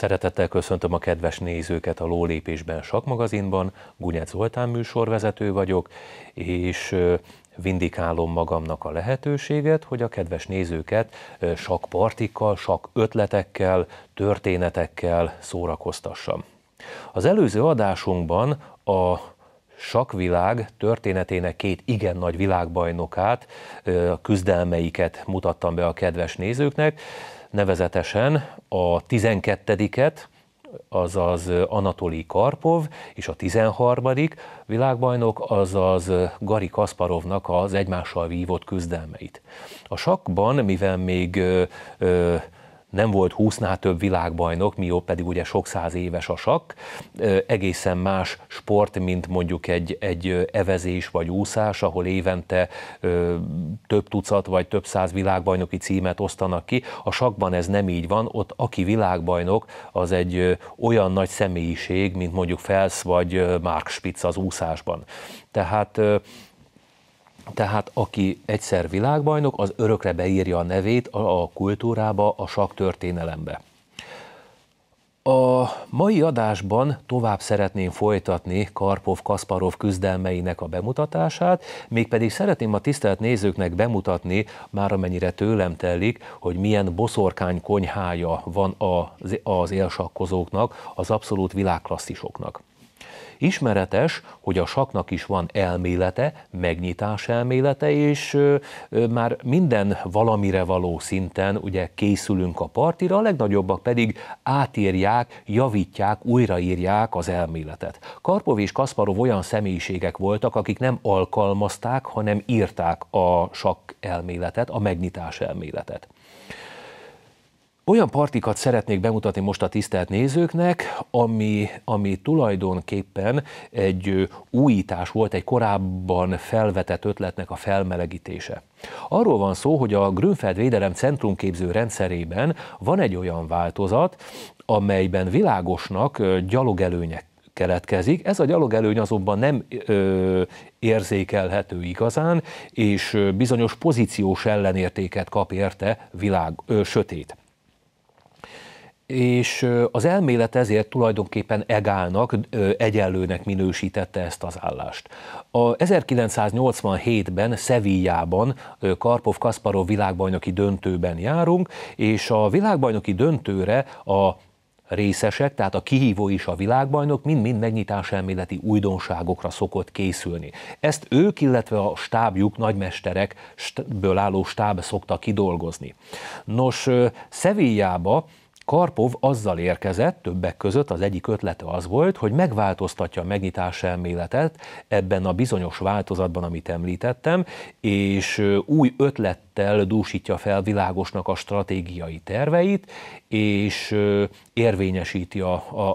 Szeretettel köszöntöm a kedves nézőket a Lólépésben Sakmagazinban. Gunyec Zoltán műsorvezető vagyok, és vindikálom magamnak a lehetőséget, hogy a kedves nézőket sakpartikkal, sak ötletekkel, történetekkel szórakoztassam. Az előző adásunkban a sakvilág történetének két igen nagy világbajnokát, a küzdelmeiket mutattam be a kedves nézőknek nevezetesen a 12-et, azaz Anatoli Karpov, és a 13. világbajnok, azaz Gari Kasparovnak az egymással vívott küzdelmeit. A sakban, mivel még ö, ö, nem volt 20-nál több világbajnok, mió pedig ugye sok száz éves a sakk, egészen más sport, mint mondjuk egy, egy evezés vagy úszás, ahol évente több tucat vagy több száz világbajnoki címet osztanak ki. A sakkban ez nem így van, ott aki világbajnok, az egy olyan nagy személyiség, mint mondjuk Felsz vagy Mark Spitz az úszásban. Tehát tehát aki egyszer világbajnok, az örökre beírja a nevét a kultúrába, a sak történelembe. A mai adásban tovább szeretném folytatni Karpov-Kasparov küzdelmeinek a bemutatását, mégpedig szeretném a tisztelt nézőknek bemutatni, már amennyire tőlem telik, hogy milyen boszorkány konyhája van az, az élsakkozóknak, az abszolút világklasszisoknak. Ismeretes, hogy a saknak is van elmélete, megnyitás elmélete, és már minden valamire való szinten ugye készülünk a partira, a legnagyobbak pedig átírják, javítják, újraírják az elméletet. Karpov és Kasparov olyan személyiségek voltak, akik nem alkalmazták, hanem írták a sakk elméletet, a megnyitás elméletet. Olyan partikat szeretnék bemutatni most a tisztelt nézőknek, ami, ami tulajdonképpen egy újítás volt, egy korábban felvetett ötletnek a felmelegítése. Arról van szó, hogy a Grünfeld Védelem centrumképző rendszerében van egy olyan változat, amelyben világosnak gyalogelőnyek keletkezik. Ez a gyalogelőny azonban nem ö, érzékelhető igazán, és bizonyos pozíciós ellenértéket kap érte világ ö, sötét. És az elmélet ezért tulajdonképpen egálnak, egyenlőnek minősítette ezt az állást. A 1987-ben Szevíjában Karpov-Kasparov világbajnoki döntőben járunk, és a világbajnoki döntőre a részesek, tehát a kihívó is a világbajnok, mind-mind megnyitás elméleti újdonságokra szokott készülni. Ezt ők, illetve a stábjuk, nagymesterekből álló stáb szokta kidolgozni. Nos, Szevélyába Karpov azzal érkezett, többek között az egyik ötlete az volt, hogy megváltoztatja a megnyitás elméletet ebben a bizonyos változatban, amit említettem, és új ötlettel dúsítja fel világosnak a stratégiai terveit, és érvényesíti a,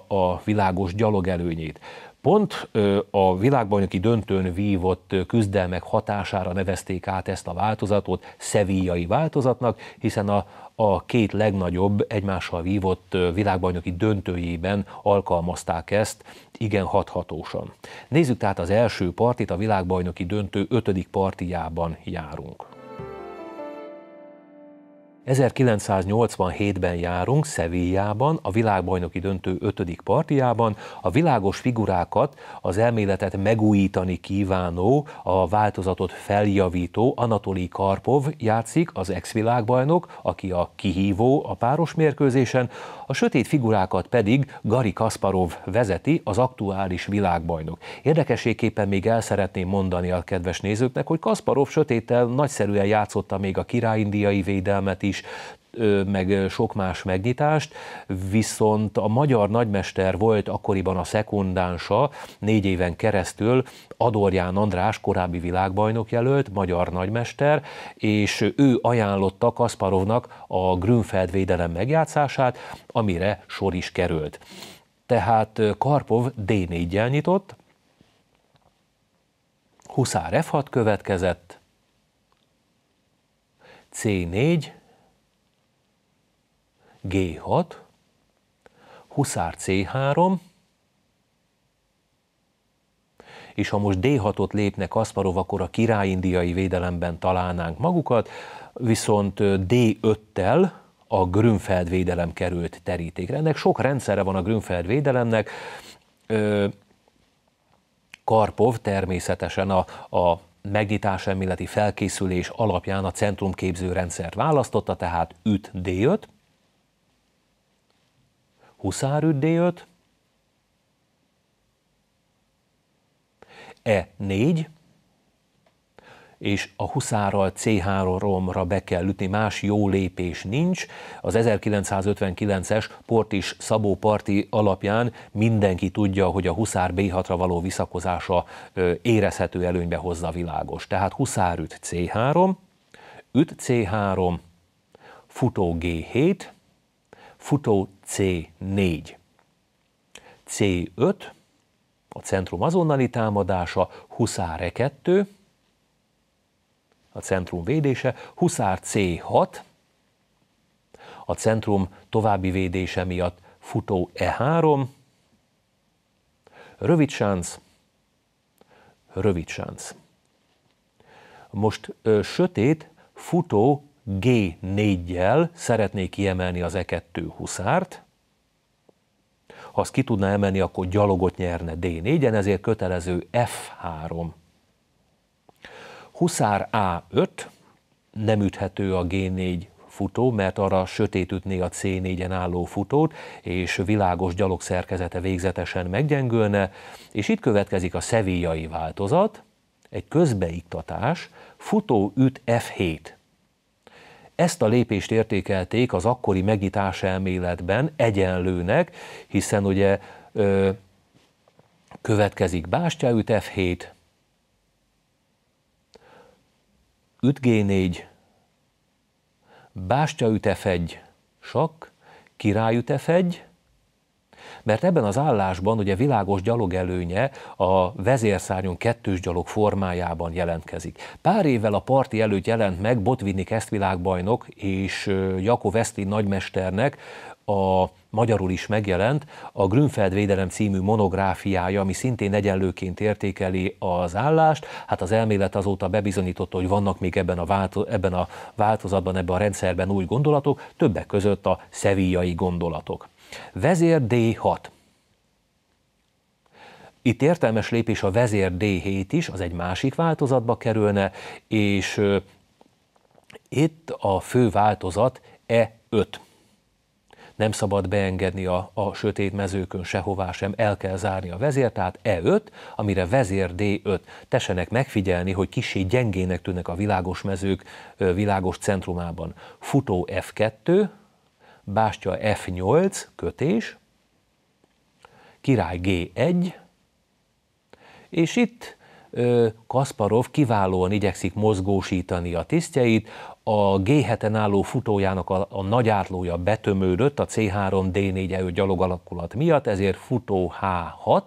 a, a világos gyalogelőnyét. Pont a világbajnoki döntőn vívott küzdelmek hatására nevezték át ezt a változatot szevíjai változatnak, hiszen a, a két legnagyobb egymással vívott világbajnoki döntőjében alkalmazták ezt igen hathatósan. Nézzük tehát az első partit, a világbajnoki döntő ötödik partijában járunk. 1987-ben járunk Szevíjában, a világbajnoki döntő ötödik partijában, a világos figurákat, az elméletet megújítani kívánó, a változatot feljavító Anatolij Karpov játszik, az ex-világbajnok, aki a kihívó a páros mérkőzésen, a sötét figurákat pedig Gari Kasparov vezeti, az aktuális világbajnok. Érdekességképpen még el szeretném mondani a kedves nézőknek, hogy Kasparov sötéttel nagyszerűen játszotta még a királyindiai védelmet is, is meg sok más megnyitást, viszont a magyar nagymester volt akkoriban a szekundánsa négy éven keresztül Adorján András korábbi világbajnok jelölt, magyar nagymester, és ő ajánlotta Kasparovnak a Grünfeld védelem megjátszását, amire sor is került. Tehát Karpov D4-jel nyitott, Huszár F6 következett, C4, G6, Huszár C3, és ha most D6-ot lépne Kasparov, akkor a királyindiai védelemben találnánk magukat, viszont D5-tel a Grünfeld védelem került terítékre. Ennek sok rendszere van a Grünfeld védelemnek. Karpov természetesen a, a megnyitás elméleti felkészülés alapján a centrumképző rendszert választotta, tehát üt D5, Huszárüd d E4, és a huszárral C3 romra be kell ütni, más jó lépés nincs. Az 1959-es Portis Szabó Parti alapján mindenki tudja, hogy a huszár B6-ra való visszakozása érezhető előnybe hozza világos. Tehát huszár üt C3, üt C3, futó G7, futó C4. C5, a centrum azonnali támadása, huszár E2, a centrum védése, huszár C6, a centrum további védése miatt futó E3, rövid sánc, rövid sánc. Most ö, sötét, futó G4-jel szeretné kiemelni az E2 huszárt, ha azt ki tudna emelni, akkor gyalogot nyerne D4-en, ezért kötelező F3. Huszár A5, nem üthető a G4 futó, mert arra sötét ütné a C4-en álló futót, és világos gyalog szerkezete végzetesen meggyengülne, és itt következik a szevíjai változat, egy közbeiktatás, futó üt F7, ezt a lépést értékelték az akkori megnyitás elméletben egyenlőnek, hiszen ugye ö, következik bástyáüt F7, 5 G4, Bástyáüt F1, sakk, királyüt F1, mert ebben az állásban ugye világos gyalog előnye a vezérszárnyon kettős gyalog formájában jelentkezik. Pár évvel a parti előtt jelent meg Botvinnik esztvilágbajnok és Jakó Eszti nagymesternek a magyarul is megjelent, a Grünfeld Védelem című monográfiája, ami szintén egyenlőként értékeli az állást. Hát az elmélet azóta bebizonyította, hogy vannak még ebben a, válto- ebben a változatban, ebben a rendszerben új gondolatok, többek között a szevíjai gondolatok. Vezér D6. Itt értelmes lépés a vezér D7 is, az egy másik változatba kerülne, és itt a fő változat E5. Nem szabad beengedni a, a sötét mezőkön sehová sem, el kell zárni a vezér, tehát E5, amire vezér D5. Tessenek megfigyelni, hogy kicsi gyengének tűnnek a világos mezők világos centrumában. Futó F2, Bástya F8, kötés, király G1, és itt Kasparov kiválóan igyekszik mozgósítani a tisztjeit, a G7-en álló futójának a, a nagy átlója betömődött a C3-D4 erő gyalog alakulat miatt, ezért futó H6,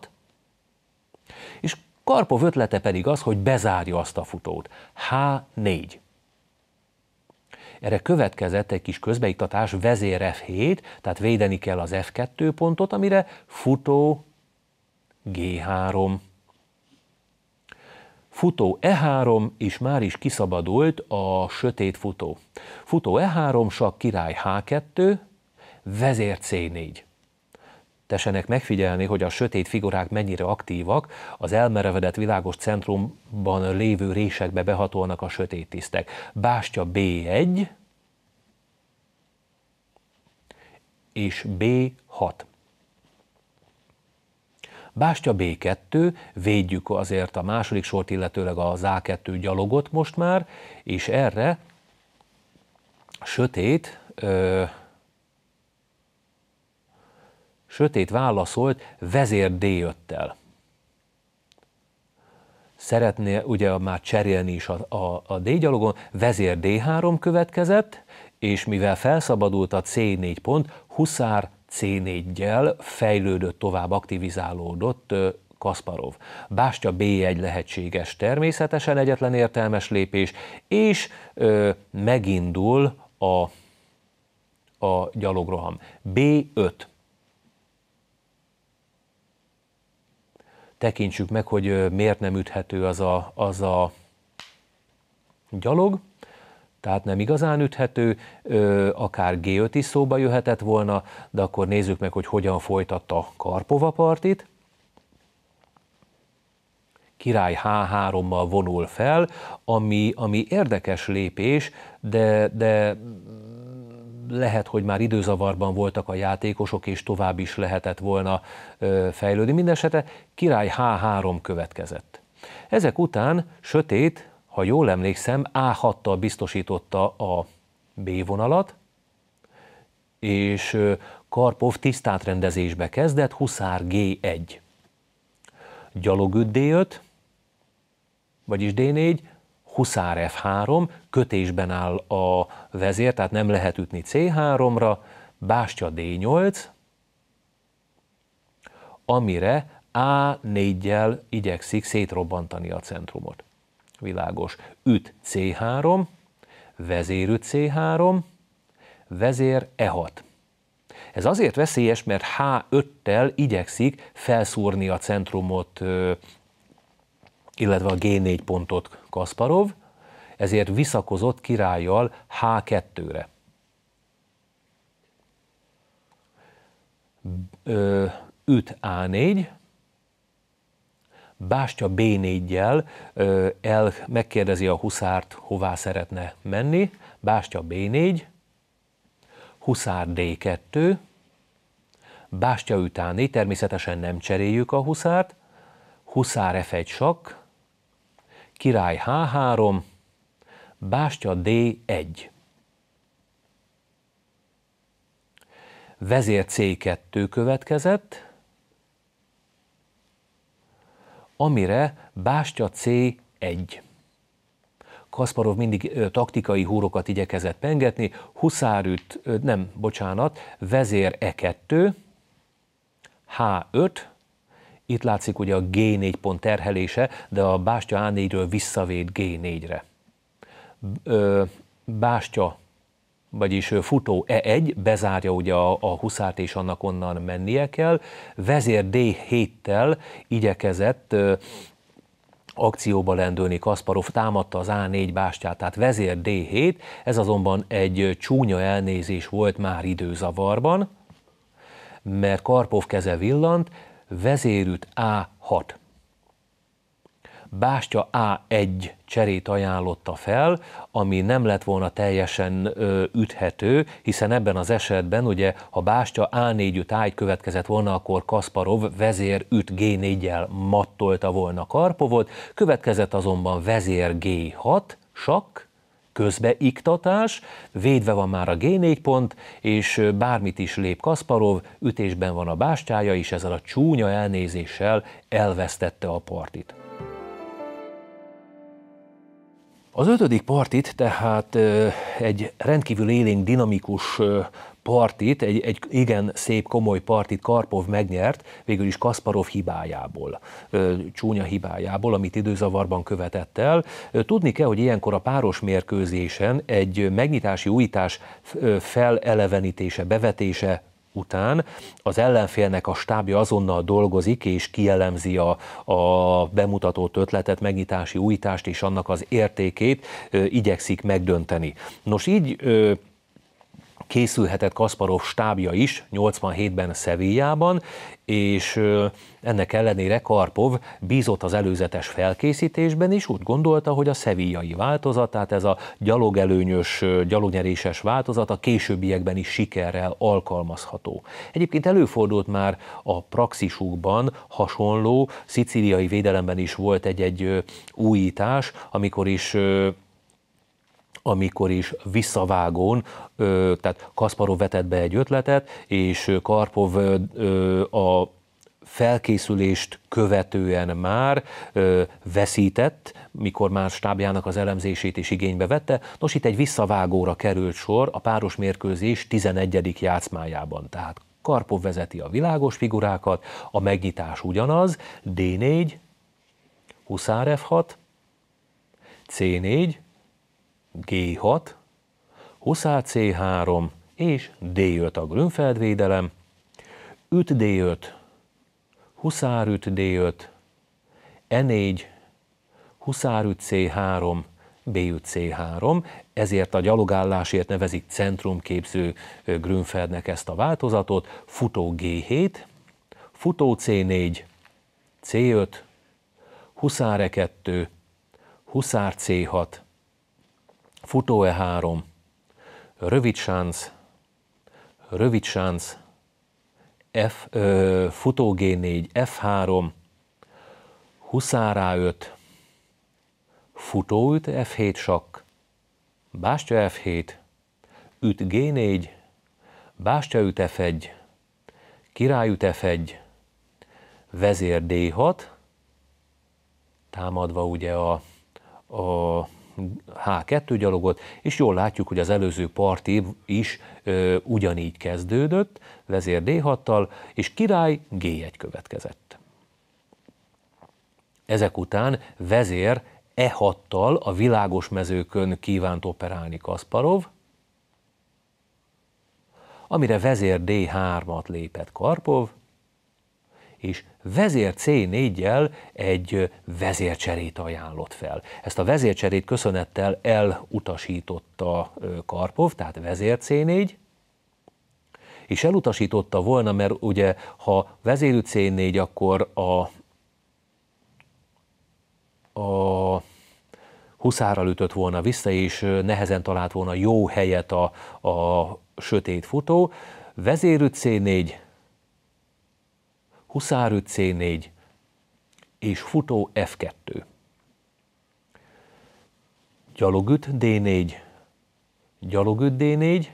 és Karpov ötlete pedig az, hogy bezárja azt a futót. H4. Erre következett egy kis közbeiktatás vezér F7, tehát védeni kell az F2 pontot, amire futó G3. Futó E3, és már is kiszabadult a sötét futó. Futó E3, sak király H2, vezér C4 tessenek megfigyelni, hogy a sötét figurák mennyire aktívak, az elmerevedett világos centrumban lévő résekbe behatolnak a sötét tisztek. Bástya B1 és B6. Bástya B2, védjük azért a második sort, illetőleg az A2 gyalogot most már, és erre sötét, ö- Sötét válaszolt vezér d Szeretné ugye már cserélni is a, a, a D-gyalogon, vezér D3 következett, és mivel felszabadult a C4 pont, Huszár C4-gyel fejlődött tovább, aktivizálódott Kasparov. Bástya B1 lehetséges, természetesen egyetlen értelmes lépés, és ö, megindul a, a gyalogroham. B5 tekintsük meg, hogy miért nem üthető az a, az a gyalog, tehát nem igazán üthető, akár G5 is szóba jöhetett volna, de akkor nézzük meg, hogy hogyan folytatta Karpova partit. Király H3-mal vonul fel, ami, ami érdekes lépés, de, de lehet, hogy már időzavarban voltak a játékosok, és tovább is lehetett volna fejlődni. Mindenesetre király H3 következett. Ezek után sötét, ha jól emlékszem, A6-tal biztosította a B vonalat, és Karpov tisztát rendezésbe kezdett, Huszár G1. Gyalogüt D5, vagyis D4, Huszár F3, kötésben áll a vezér, tehát nem lehet ütni C3-ra, Bástya D8, amire A4-jel igyekszik szétrobbantani a centrumot. Világos. Üt C3, vezérüt C3, vezér E6. E Ez azért veszélyes, mert H5-tel igyekszik felszúrni a centrumot, illetve a G4 pontot Kasparov, ezért visszakozott királlyal H2-re. Üt A4, Bástya B4-jel el megkérdezi a huszárt, hová szeretne menni. Bástya B4, huszár D2, Bástya ütáni, természetesen nem cseréljük a huszárt, huszár F1 sakk, király H3, bástya D1. Vezér C2 következett, amire bástya C1. Kasparov mindig ö, taktikai húrokat igyekezett pengetni, huszárüt, ö, nem, bocsánat, vezér E2, H5, itt látszik ugye a G4 pont terhelése, de a bástya A4-ről visszavéd G4-re. Bástya, vagyis futó E1 bezárja ugye a, a huszát, és annak onnan mennie kell. Vezér D7-tel igyekezett ö, akcióba lendülni Kasparov, támadta az A4 bástyát, tehát vezér D7, ez azonban egy csúnya elnézés volt már időzavarban, mert Karpov keze villant, vezérüt A6. Bástya A1 cserét ajánlotta fel, ami nem lett volna teljesen ö, üthető, hiszen ebben az esetben ugye, ha Bástya A4 üt A1 következett volna, akkor Kasparov vezér üt G4-jel mattolta volna Karpovot, következett azonban vezér G6, sakk, közbeiktatás, védve van már a G4 pont, és bármit is lép Kasparov, ütésben van a bástyája, és ezzel a csúnya elnézéssel elvesztette a partit. Az ötödik partit tehát egy rendkívül élénk, dinamikus partit, egy, egy igen szép, komoly partit Karpov megnyert, végül is Kasparov hibájából, csúnya hibájából, amit időzavarban követett el. Tudni kell, hogy ilyenkor a páros mérkőzésen egy megnyitási újítás felelevenítése, bevetése után az ellenfélnek a stábja azonnal dolgozik és kielemzi a, a bemutatott ötletet, megnyitási újítást és annak az értékét ö, igyekszik megdönteni. Nos, így ö, készülhetett Kasparov stábja is 87-ben Szevillában, és ennek ellenére Karpov bízott az előzetes felkészítésben, is, úgy gondolta, hogy a szevíjai változat, tehát ez a gyalogelőnyös, gyalognyeréses változat a későbbiekben is sikerrel alkalmazható. Egyébként előfordult már a praxisukban hasonló, szicíliai védelemben is volt egy-egy újítás, amikor is amikor is visszavágón, tehát Kasparov vetett be egy ötletet, és Karpov a felkészülést követően már ö, veszített, mikor már stábjának az elemzését is igénybe vette. Nos, itt egy visszavágóra került sor a páros mérkőzés 11. játszmájában. Tehát Karpov vezeti a világos figurákat, a megnyitás ugyanaz, D4, Huszár F6, C4, G6, Huszár C3 és D5 a Grünfeldvédelem, 5 D5, Huszár 5 D5, E4, Huszár 5 C3, B5C3, ezért a gyalogállásért nevezik centrumképző Grünfeldnek ezt a változatot, futó G7, futó C4, C5, huszár E2, huszár C6, Futó E3, rövid sánc, rövid sánc, F, ö, futó G4, F3, huszár A5, futó üt F7 sakk, bástya F7, üt G4, bástya üt F1, király üt F1, vezér D6, támadva ugye a, a H2 gyalogot, és jól látjuk, hogy az előző parti is ö, ugyanígy kezdődött, vezér D6-tal, és király G1 következett. Ezek után vezér E6-tal a világos mezőkön kívánt operálni Kasparov, amire vezér D3-at lépett Karpov, és vezér C4-jel egy vezércserét ajánlott fel. Ezt a vezércserét köszönettel elutasította Karpov, tehát vezér C4, és elutasította volna, mert ugye ha vezérű C4, akkor a, a huszárral ütött volna vissza, és nehezen talált volna jó helyet a, a sötét futó. Vezérű C4, Huszárő C4 és futó F2. Gyalogüt D4, gyalogüt D4,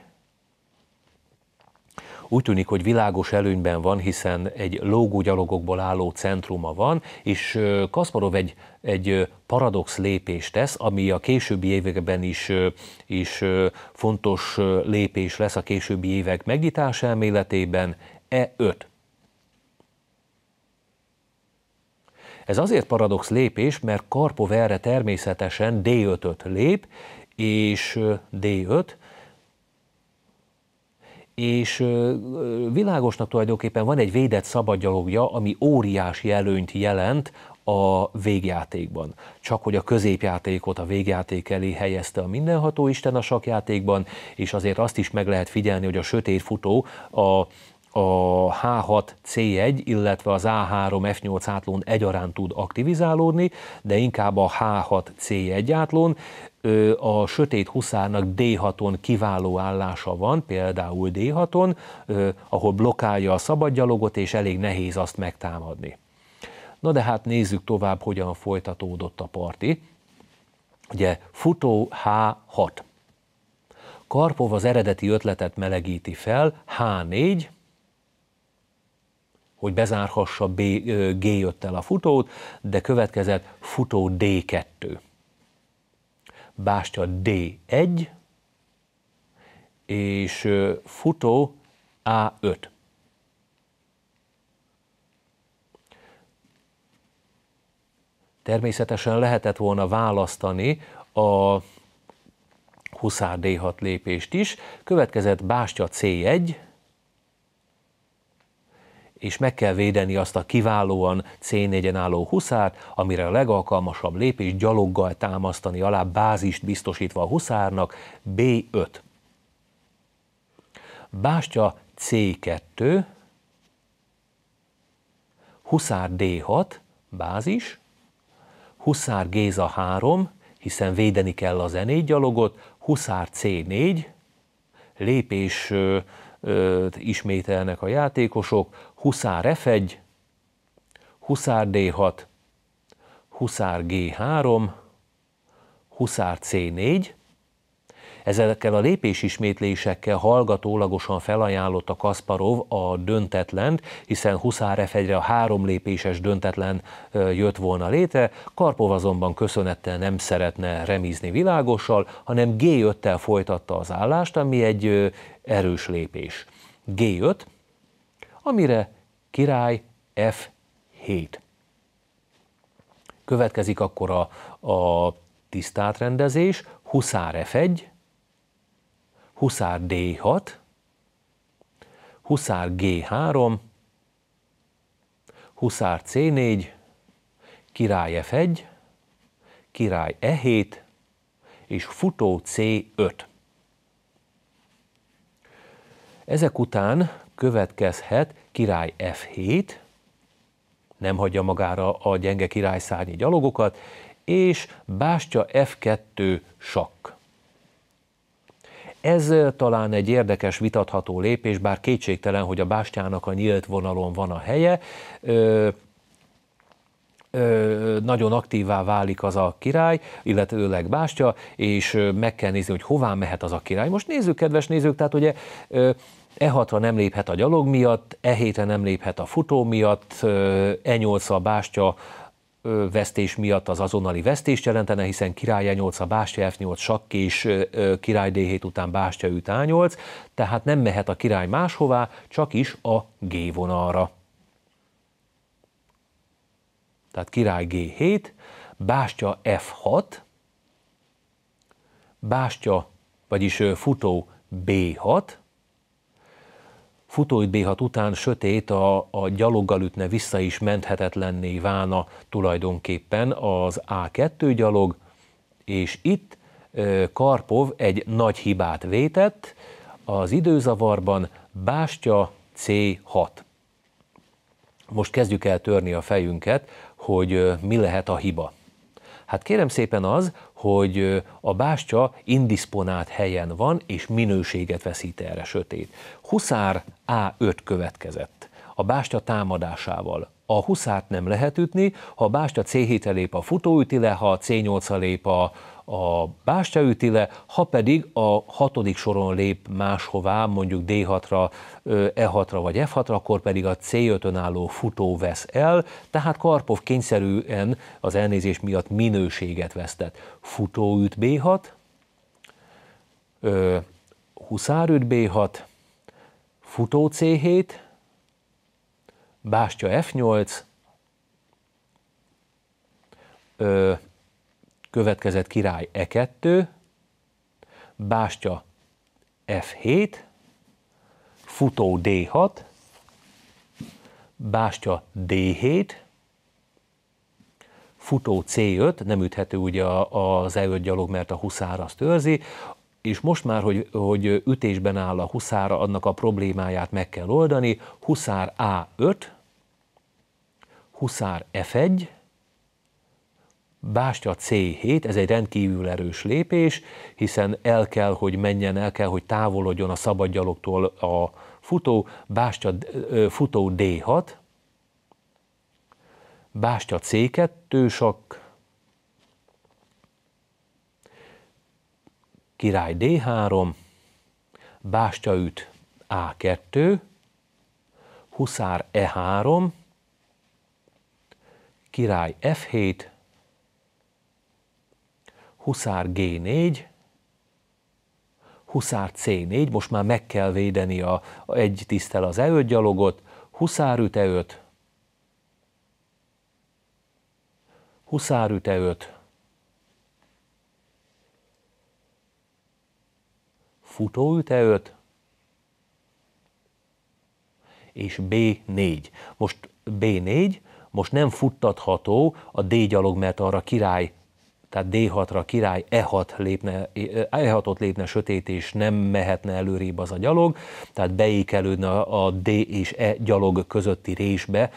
úgy tűnik, hogy világos előnyben van, hiszen egy lógó gyalogokból álló centruma van, és Kasparov egy, egy paradox lépést tesz, ami a későbbi években is, is fontos lépés lesz a későbbi évek megnyitás elméletében, E5. Ez azért paradox lépés, mert Karpov erre természetesen D5-öt lép, és D5, és világosnak tulajdonképpen van egy védett szabadgyalogja, ami óriási előnyt jelent a végjátékban. Csak hogy a középjátékot a végjáték elé helyezte a mindenható Isten a sakjátékban, és azért azt is meg lehet figyelni, hogy a sötét futó a a H6C1, illetve az A3F8 átlón egyaránt tud aktivizálódni, de inkább a H6C1 átlón a sötét huszárnak D6-on kiváló állása van, például D6-on, ahol blokkálja a szabadgyalogot, és elég nehéz azt megtámadni. Na de hát nézzük tovább, hogyan folytatódott a parti. Ugye futó H6. Karpov az eredeti ötletet melegíti fel, H4, hogy bezárhassa B, G5-tel a futót, de következett futó D2. Bástya D1, és futó A5. Természetesen lehetett volna választani a huszár D6 lépést is, következett bástya C1, és meg kell védeni azt a kiválóan C4-en álló huszárt, amire a legalkalmasabb lépés gyaloggal támasztani alá bázist biztosítva a huszárnak B5. Bástya C2, huszár D6, bázis, huszár Géza 3, hiszen védeni kell a 4 e gyalogot, huszár C4, lépés ismételnek a játékosok, Huszár F1, Huszár D6, Huszár G3, Huszár C4. Ezekkel a lépésismétlésekkel hallgatólagosan felajánlott a Kasparov a döntetlent, hiszen Huszár f a három lépéses döntetlen jött volna létre, Karpov azonban köszönettel nem szeretne remízni világossal, hanem G5-tel folytatta az állást, ami egy erős lépés. G5, amire király F7. Következik akkor a, a tisztát rendezés, huszár F1, huszár D6, huszár G3, huszár C4, király F1, király E7 és futó C5. Ezek után következhet király F7, nem hagyja magára a gyenge király szárnyi gyalogokat, és bástya F2 sakk. Ez talán egy érdekes, vitatható lépés, bár kétségtelen, hogy a bástyának a nyílt vonalon van a helye. Ö, ö, nagyon aktívá válik az a király, illetőleg bástya, és meg kell nézni, hogy hová mehet az a király. Most nézzük, kedves nézők, tehát ugye ö, E60 nem léphet a gyalog miatt, E7 nem léphet a futó miatt, E8 a bástya vesztés miatt az azonnali vesztést jelentene, hiszen király E8, a bástya F8, sakk és király D7 után bástya üt A8, tehát nem mehet a király máshová, csak is a G vonalra. Tehát király G7, bástya F6, bástya, vagyis futó B6, futóid b után sötét a, a gyaloggal ütne vissza is menthetetlenné válna tulajdonképpen az A2 gyalog, és itt Karpov egy nagy hibát vétett, az időzavarban bástya C6. Most kezdjük el törni a fejünket, hogy mi lehet a hiba. Hát kérem szépen az, hogy a bástya indisponált helyen van, és minőséget veszít erre sötét. Huszár A5 következett a bástya támadásával. A huszárt nem lehet ütni, ha a bástya C7 lép a futóüti le, ha a C8 lép a a bástya üti le, ha pedig a hatodik soron lép máshová, mondjuk D6-ra, E6-ra vagy F6-ra, akkor pedig a C5-ön álló futó vesz el, tehát Karpov kényszerűen az elnézés miatt minőséget vesztett. Futó üt B6, huszár üt B6, futó C7, bástya F8, következett király E2, bástya F7, futó D6, bástya D7, futó C5, nem üthető ugye az E5 gyalog, mert a huszár azt őrzi, és most már, hogy, hogy ütésben áll a huszára, annak a problémáját meg kell oldani, huszár A5, huszár F1, Bástya C7, ez egy rendkívül erős lépés, hiszen el kell, hogy menjen, el kell, hogy távolodjon a szabad a futó, Bástya futó D6, Bástya C2 sok király D3, Bástya üt A2, Huszár E3, király F7, Huszár G4, Huszár C4, most már meg kell védeni a, a egy tisztel az e gyalogot, Huszár üt E5, Huszár üt E5, futó üt E5, és B4. Most B4, most nem futtatható a D gyalog, mert arra király tehát D6-ra király E6 lépne, E6-ot lépne sötét, és nem mehetne előrébb az a gyalog, tehát beékelődne a D és E gyalog közötti résbe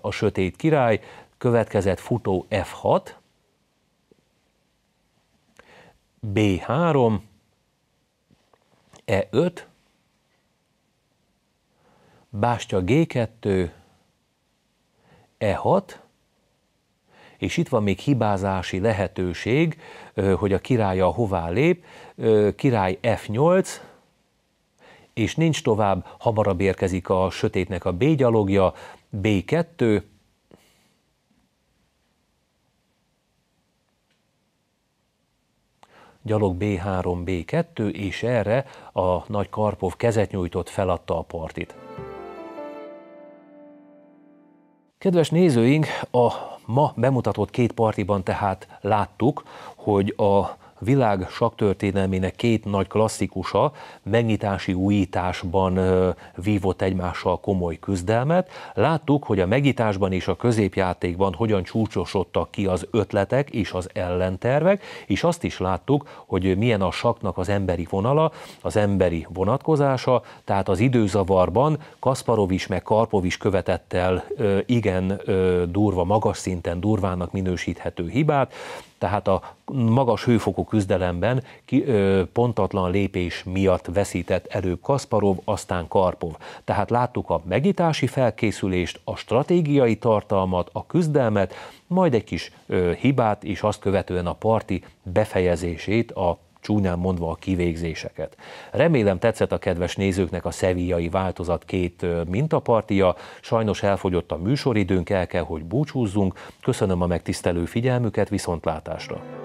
a sötét király, következett futó F6, B3, E5, bástya G2, E6, és itt van még hibázási lehetőség, hogy a királya hová lép, király F8, és nincs tovább, hamarabb érkezik a sötétnek a B gyalogja, B2, gyalog B3, B2, és erre a nagy Karpov kezet nyújtott, feladta a partit. Kedves nézőink, a ma bemutatott két partiban tehát láttuk, hogy a világ saktörténelmének két nagy klasszikusa megnyitási újításban vívott egymással komoly küzdelmet. Láttuk, hogy a megnyitásban és a középjátékban hogyan csúcsosodtak ki az ötletek és az ellentervek, és azt is láttuk, hogy milyen a saknak az emberi vonala, az emberi vonatkozása, tehát az időzavarban Kasparov is meg Karpov is követett el igen durva, magas szinten durvának minősíthető hibát, tehát a magas hőfokú küzdelemben ki, ö, pontatlan lépés miatt veszített előbb Kasparov, aztán Karpov. Tehát láttuk a megítási felkészülést, a stratégiai tartalmat, a küzdelmet, majd egy kis ö, hibát, és azt követően a parti befejezését, a csúnyán mondva a kivégzéseket. Remélem tetszett a kedves nézőknek a szevíjai változat két mintapartia, sajnos elfogyott a műsoridőnk, el kell, hogy búcsúzzunk, köszönöm a megtisztelő figyelmüket, viszontlátásra!